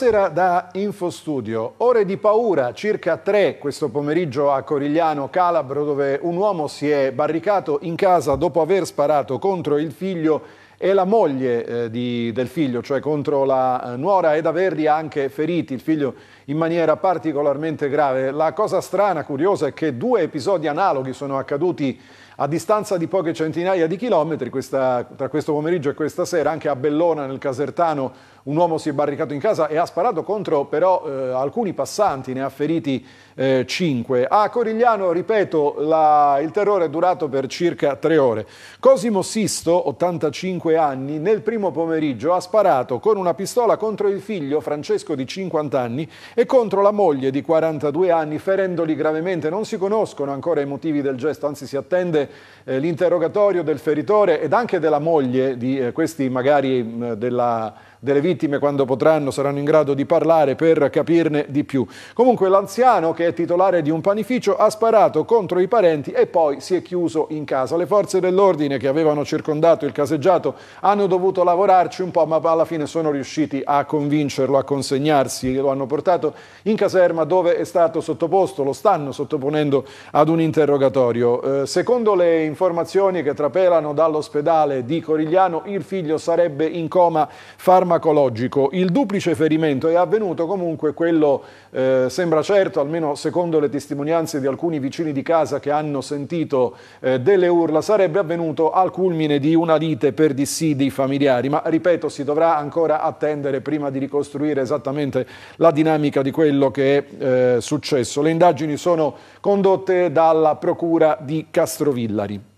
Buonasera da Infostudio. Ore di paura, circa tre questo pomeriggio a Corigliano Calabro, dove un uomo si è barricato in casa dopo aver sparato contro il figlio e la moglie eh, di, del figlio, cioè contro la eh, nuora, ed averli anche feriti, il figlio in maniera particolarmente grave. La cosa strana, curiosa, è che due episodi analoghi sono accaduti a distanza di poche centinaia di chilometri questa, tra questo pomeriggio e questa sera, anche a Bellona nel Casertano, un uomo si è barricato in casa e ha sparato contro però eh, alcuni passanti, ne ha feriti eh, 5. A Corigliano, ripeto, la, il terrore è durato per circa tre ore. Cosimo Sisto, 85 anni, nel primo pomeriggio ha sparato con una pistola contro il figlio Francesco di 50 anni e contro la moglie di 42 anni, ferendoli gravemente. Non si conoscono ancora i motivi del gesto, anzi si attende eh, l'interrogatorio del feritore ed anche della moglie di eh, questi magari mm, della delle vittime quando potranno saranno in grado di parlare per capirne di più. Comunque l'anziano che è titolare di un panificio ha sparato contro i parenti e poi si è chiuso in casa. Le forze dell'ordine che avevano circondato il caseggiato hanno dovuto lavorarci un po' ma alla fine sono riusciti a convincerlo a consegnarsi lo hanno portato in caserma dove è stato sottoposto, lo stanno sottoponendo ad un interrogatorio. Eh, secondo le informazioni che trapelano dall'ospedale di Corigliano il figlio sarebbe in coma farmacologico farmacologico. Il duplice ferimento è avvenuto comunque, quello eh, sembra certo, almeno secondo le testimonianze di alcuni vicini di casa che hanno sentito eh, delle urla, sarebbe avvenuto al culmine di una lite per dissidi familiari. Ma ripeto, si dovrà ancora attendere prima di ricostruire esattamente la dinamica di quello che è eh, successo. Le indagini sono condotte dalla Procura di Castrovillari.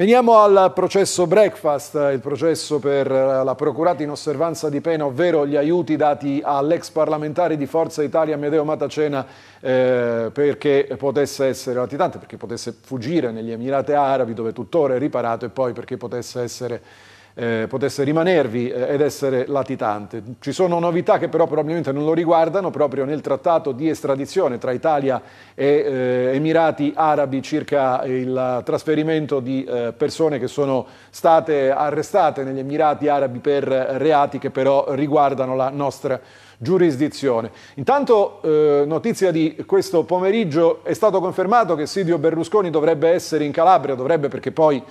Veniamo al processo Breakfast, il processo per la procurata in osservanza di pena, ovvero gli aiuti dati all'ex parlamentare di Forza Italia Medeo Matacena eh, perché potesse essere latitante, perché potesse fuggire negli Emirati Arabi dove tuttora è riparato e poi perché potesse essere eh, potesse rimanervi eh, ed essere latitante. Ci sono novità che però probabilmente non lo riguardano, proprio nel trattato di estradizione tra Italia e eh, Emirati Arabi circa il trasferimento di eh, persone che sono state arrestate negli Emirati Arabi per reati che però riguardano la nostra giurisdizione. Intanto eh, notizia di questo pomeriggio è stato confermato che Silvio Berlusconi dovrebbe essere in Calabria, dovrebbe perché poi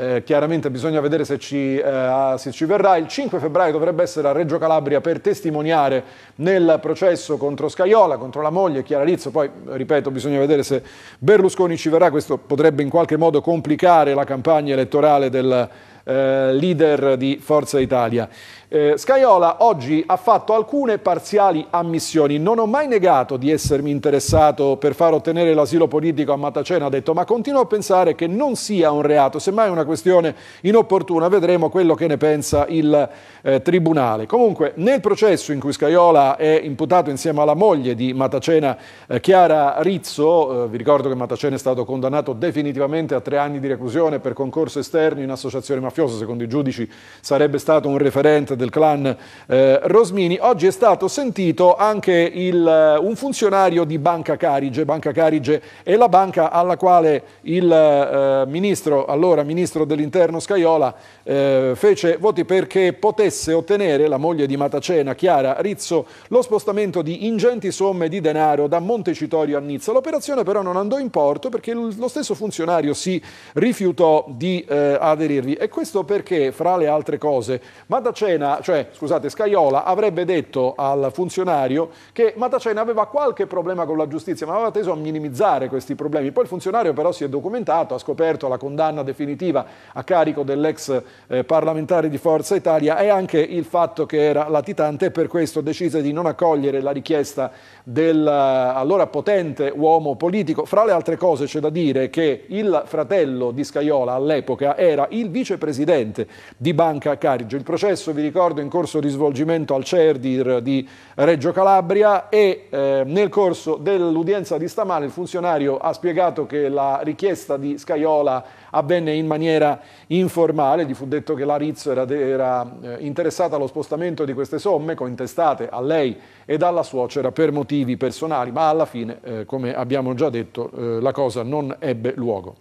eh, chiaramente bisogna vedere se ci, eh, se ci, verrà. Il 5 febbraio dovrebbe essere a Reggio Calabria per testimoniare nel processo contro Scaiola, contro la moglie Chiara Rizzo, poi ripeto bisogna vedere se Berlusconi ci verrà, questo potrebbe in qualche modo complicare la campagna elettorale del eh, leader di Forza Italia. Eh, Scaiola oggi ha fatto alcune parziali ammissioni. Non ho mai negato di essermi interessato per far ottenere l'asilo politico a Matacena, ha detto, ma continuo a pensare che non sia un reato, semmai una questione inopportuna. Vedremo quello che ne pensa il eh, Tribunale. Comunque, nel processo in cui Scaiola è imputato insieme alla moglie di Matacena, eh, Chiara Rizzo, eh, vi ricordo che Matacena è stato condannato definitivamente a tre anni di reclusione per concorso esterno in associazione mafiosa, secondo i giudici sarebbe stato un referente del clan eh, Rosmini, oggi è stato sentito anche il, eh, un funzionario di Banca Carige. Banca Carige è la banca alla quale il eh, ministro, allora ministro dell'interno Scaiola, eh, fece voti perché potesse ottenere la moglie di Matacena, Chiara Rizzo, lo spostamento di ingenti somme di denaro da Montecitorio a Nizza. L'operazione però non andò in porto perché lo stesso funzionario si rifiutò di eh, aderirvi. E questo perché, fra le altre cose, Matacena Matacena, cioè scusate, Scaiola avrebbe detto al funzionario che Matacena aveva qualche problema con la giustizia, ma aveva teso a minimizzare questi problemi. Poi il funzionario però si è documentato, ha scoperto la condanna definitiva a carico dell'ex eh, parlamentare di Forza Italia e anche il fatto che era latitante e per questo decise di non accogliere la richiesta dell'allora eh, potente uomo politico. Fra le altre cose c'è da dire che il fratello di Scaiola all'epoca era il vicepresidente di Banca Carige. Il processo, vi ricordo, ricordo, in corso di svolgimento al CERDIR di Reggio Calabria e eh, nel corso dell'udienza di stamane il funzionario ha spiegato che la richiesta di Scaiola avvenne in maniera informale, gli fu detto che la Rizzo era, era eh, interessata allo spostamento di queste somme contestate a lei e alla suocera per motivi personali, ma alla fine, eh, come abbiamo già detto, eh, la cosa non ebbe luogo.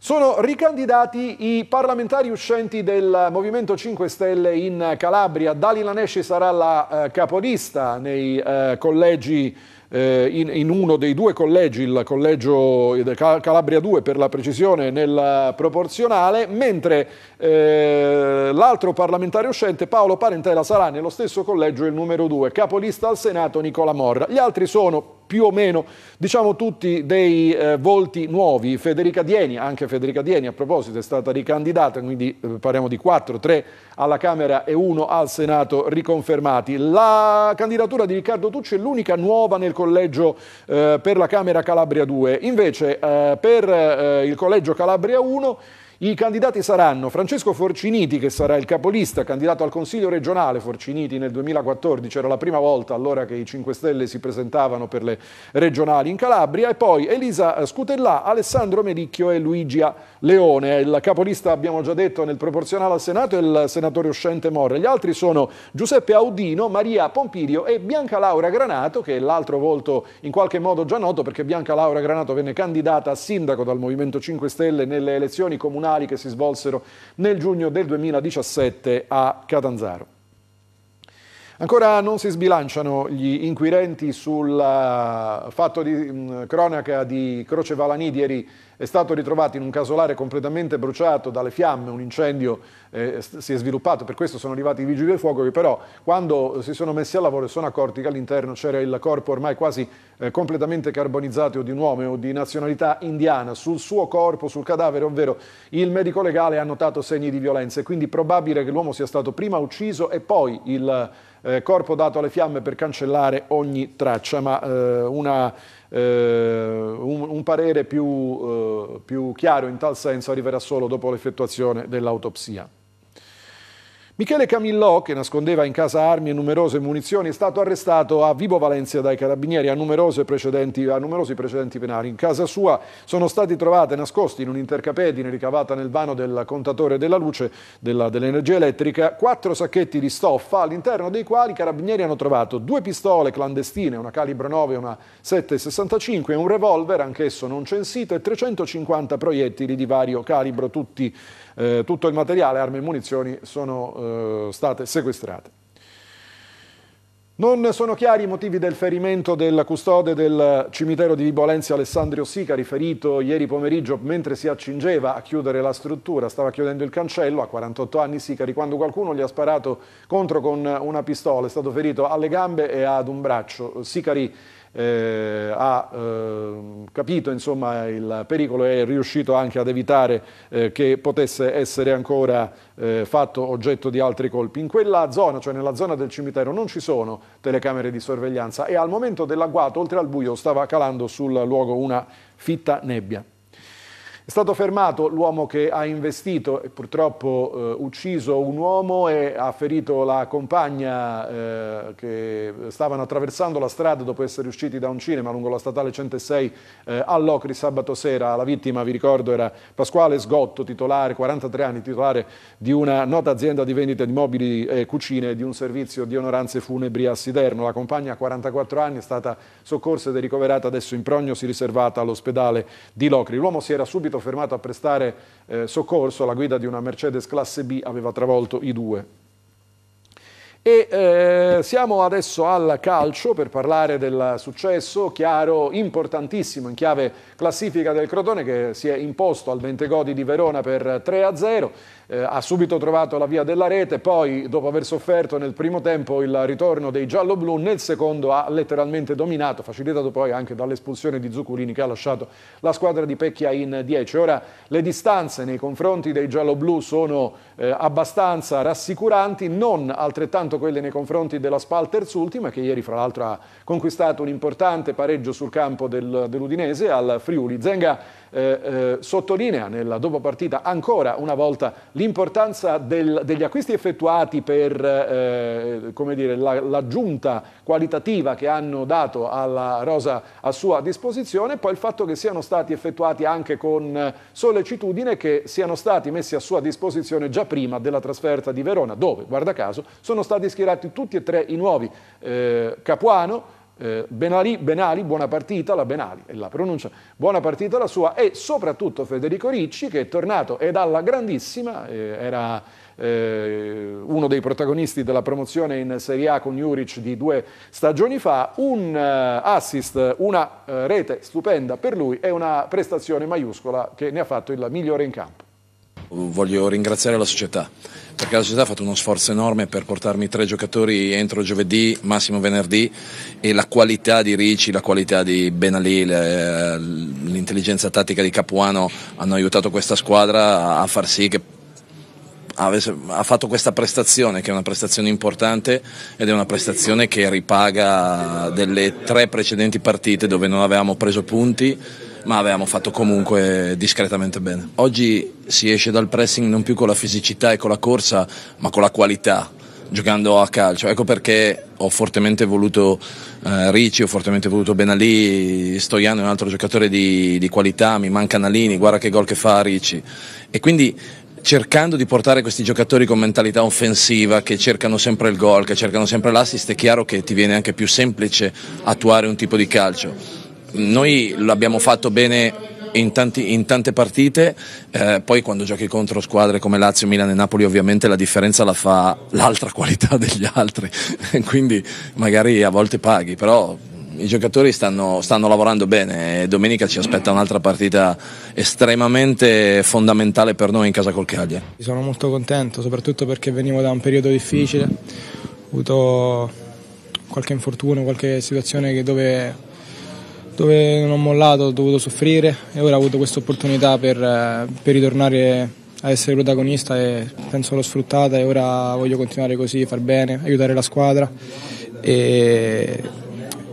Sono ricandidati i parlamentari uscenti del Movimento 5 Stelle in Calabria. Dalila Nesci sarà la eh, capolista nei eh, collegi eh, in, in, uno dei due collegi, il collegio Calabria 2 per la precisione nel proporzionale, mentre eh, l'altro parlamentare uscente Paolo Parentela sarà nello stesso collegio il numero 2, capolista al Senato Nicola Morra. Gli altri sono più o meno, diciamo tutti, dei eh, volti nuovi. Federica Dieni, anche Federica Dieni a proposito è stata ricandidata, quindi eh, parliamo di 4, 3 alla Camera e 1 al Senato riconfermati. La candidatura di Riccardo Tucci è l'unica nuova nel collegio eh, per la Camera Calabria 2, invece eh, per eh, il collegio Calabria 1 i candidati saranno Francesco Forciniti, che sarà il capolista, candidato al Consiglio regionale. Forciniti nel 2014 era la prima volta allora che i 5 Stelle si presentavano per le regionali in Calabria. E poi Elisa eh, Scutellà, Alessandro Melicchio e Luigia Leone. Il capolista, abbiamo già detto, nel proporzionale al Senato è il senatore uscente Morre. Gli altri sono Giuseppe Audino, Maria Pompidio e Bianca Laura Granato, che è l'altro volto in qualche modo già noto perché Bianca Laura Granato venne candidata a sindaco dal Movimento 5 Stelle nelle elezioni comunali regionali che si svolsero nel giugno del 2017 a Catanzaro. Ancora non si sbilanciano gli inquirenti sul eh, fatto di mm, cronaca di Croce Valanidi. Ieri è stato ritrovato in un casolare completamente bruciato dalle fiamme, un incendio eh, si è sviluppato, per questo sono arrivati i vigili del fuoco che però quando si sono messi al lavoro si sono accorti che all'interno c'era il corpo ormai quasi eh, completamente carbonizzato di un uomo di nazionalità indiana. Sul suo corpo, sul cadavere, ovvero il medico legale ha notato segni di violenza e quindi probabile che l'uomo sia stato prima ucciso e poi il eh, corpo dato alle fiamme per cancellare ogni traccia, ma eh, una, eh, un, un, parere più, eh, più chiaro in tal senso arriverà solo dopo l'effettuazione dell'autopsia. Michele Camillò, che nascondeva in casa armi e numerose munizioni, è stato arrestato a Vibo Valencia dai carabinieri a, a numerosi precedenti penali. In casa sua sono stati trovati nascosti in un intercapedine ricavata nel vano del contatore della luce dell'energia elettrica quattro sacchetti di stoffa, all'interno dei quali i carabinieri hanno trovato due pistole clandestine, una calibro 9 e una 7,65, un revolver, anch'esso non censito, e 350 proiettili di vario calibro. Tutti, eh, tutto il materiale, armi e munizioni sono... Eh, eh, state sequestrate. Non sono chiari i motivi del ferimento del custode del cimitero di Vibolenzi Alessandro Sicari, ferito ieri pomeriggio mentre si accingeva a chiudere la struttura, stava chiudendo il cancello, a 48 anni Sicari, quando qualcuno gli ha sparato contro con una pistola, è stato ferito alle gambe e ad un braccio. Sicari eh, ha eh, capito insomma, il pericolo e è riuscito anche ad evitare eh, che potesse essere ancora eh, fatto oggetto di altri colpi. In quella zona, cioè nella zona del cimitero, non ci sono telecamere di sorveglianza e al momento dell'agguato, oltre al buio, stava calando sul luogo una fitta nebbia. È stato fermato l'uomo che ha investito e purtroppo eh, ucciso un uomo e ha ferito la compagna eh, che stavano attraversando la strada dopo essere usciti da un cinema lungo la statale 106 eh, Locri sabato sera. La vittima, vi ricordo, era Pasquale Sgotto, titolare, 43 anni, titolare di una nota azienda di vendita di mobili e cucine e di un servizio di onoranze funebri a Siderno. La compagna, 44 anni, è stata soccorsa ed è ricoverata adesso in prognosi riservata all'ospedale di Locri. L'uomo si era subito fermato a prestare eh, soccorso, alla guida di una Mercedes classe B aveva travolto i due. E eh, siamo adesso al calcio per parlare del successo chiaro, importantissimo in chiave classifica del Crotone che si è imposto al Bentegodi di Verona per 3-0, eh, ha subito trovato la via della rete, poi dopo aver sofferto nel primo tempo il ritorno dei gialloblu, nel secondo ha letteralmente dominato, facilitato poi anche dall'espulsione di Zuccurini che ha lasciato la squadra di Pecchia in 10. Ora le distanze nei confronti dei gialloblu sono eh, abbastanza rassicuranti, non altrettanto quelle nei confronti della Spal terzultima, che ieri fra l'altro ha conquistato un importante pareggio sul campo del, dell'Udinese al Friuli. Zenga eh, eh, sottolinea nella dopopartita ancora una volta l'importanza degli acquisti effettuati per eh, dire, la, l'aggiunta qualitativa che hanno dato alla rosa a sua disposizione, poi il fatto che siano stati effettuati anche con sollecitudine, che siano stati messi a sua disposizione già prima della trasferta di Verona, dove, guarda caso, sono stati stati schierati tutti e tre i nuovi, eh, Capuano, eh, Benali, Benali, buona partita, la Benali è la pronuncia, buona partita la sua e soprattutto Federico Ricci che è tornato ed alla grandissima, eh, era eh, uno dei protagonisti della promozione in Serie A con Juric di due stagioni fa, un eh, assist, una eh, rete stupenda per lui e una prestazione maiuscola che ne ha fatto il migliore in campo. Voglio ringraziare la società perché la società ha fatto uno sforzo enorme per portarmi tre giocatori entro giovedì, massimo venerdì e la qualità di Ricci, la qualità di Benalì, eh, l'intelligenza tattica di Capuano hanno aiutato questa squadra a far sì che ha fatto questa prestazione che è una prestazione importante ed è una prestazione che ripaga delle tre precedenti partite dove non avevamo preso punti ma avevamo fatto comunque discretamente bene. Oggi si esce dal pressing non più con la fisicità e con la corsa, ma con la qualità giocando a calcio. Ecco perché ho fortemente voluto eh, Ricci, ho fortemente voluto Benalì, Stoiano è un altro giocatore di, di qualità, mi manca Nalini, guarda che gol che fa Ricci. E quindi cercando di portare questi giocatori con mentalità offensiva, che cercano sempre il gol, che cercano sempre l'assist, è chiaro che ti viene anche più semplice attuare un tipo di calcio noi l'abbiamo fatto bene in, tanti, in, tante partite, eh, poi quando giochi contro squadre come Lazio, Milano e Napoli ovviamente la differenza la fa l'altra qualità degli altri, quindi magari a volte paghi, però i giocatori stanno, stanno lavorando bene e domenica ci aspetta un'altra partita estremamente fondamentale per noi in casa col Cagliari. Sono molto contento, soprattutto perché venivo da un periodo difficile, ho avuto qualche infortunio, qualche situazione dove dove non ho mollato, ho dovuto soffrire e ora ho avuto questa opportunità per, eh, per ritornare a essere protagonista e penso l'ho sfruttata e ora voglio continuare così, far bene, aiutare la squadra e,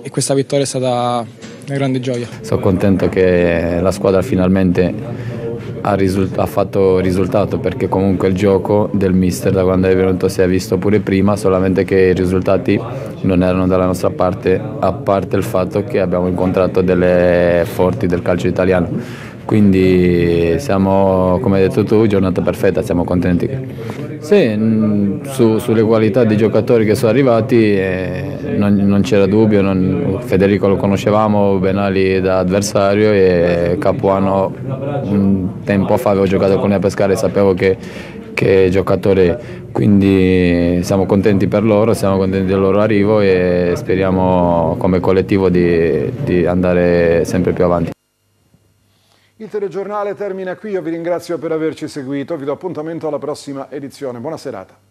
e questa vittoria è stata una grande gioia. Sono contento che la squadra finalmente ha, risult- ha, fatto risultato perché comunque il gioco del mister da quando è venuto si è visto pure prima, solamente che i risultati non erano dalla nostra parte, a parte il fatto che abbiamo incontrato delle forti del calcio italiano. Quindi siamo, come hai detto tu, giornata perfetta, siamo contenti. Sì, su, sulle qualità dei giocatori che sono arrivati eh, non, non c'era dubbio, non, Federico lo conoscevamo, Benali da avversario e Capuano un tempo fa avevo giocato con lui a pescare e sapevo che, che giocatore, quindi siamo contenti per loro, siamo contenti del loro arrivo e speriamo come collettivo di, di andare sempre più avanti. Il telegiornale termina qui, io vi ringrazio per averci seguito, vi do appuntamento alla prossima edizione. Buona serata.